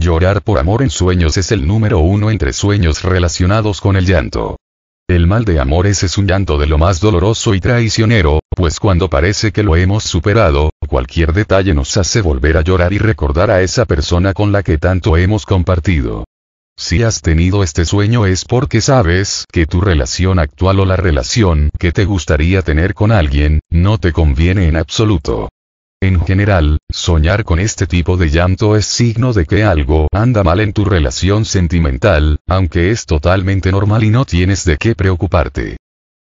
Llorar por amor en sueños es el número uno entre sueños relacionados con el llanto. El mal de amores es un llanto de lo más doloroso y traicionero, pues cuando parece que lo hemos superado, cualquier detalle nos hace volver a llorar y recordar a esa persona con la que tanto hemos compartido. Si has tenido este sueño es porque sabes que tu relación actual o la relación que te gustaría tener con alguien, no te conviene en absoluto. En general, soñar con este tipo de llanto es signo de que algo anda mal en tu relación sentimental, aunque es totalmente normal y no tienes de qué preocuparte.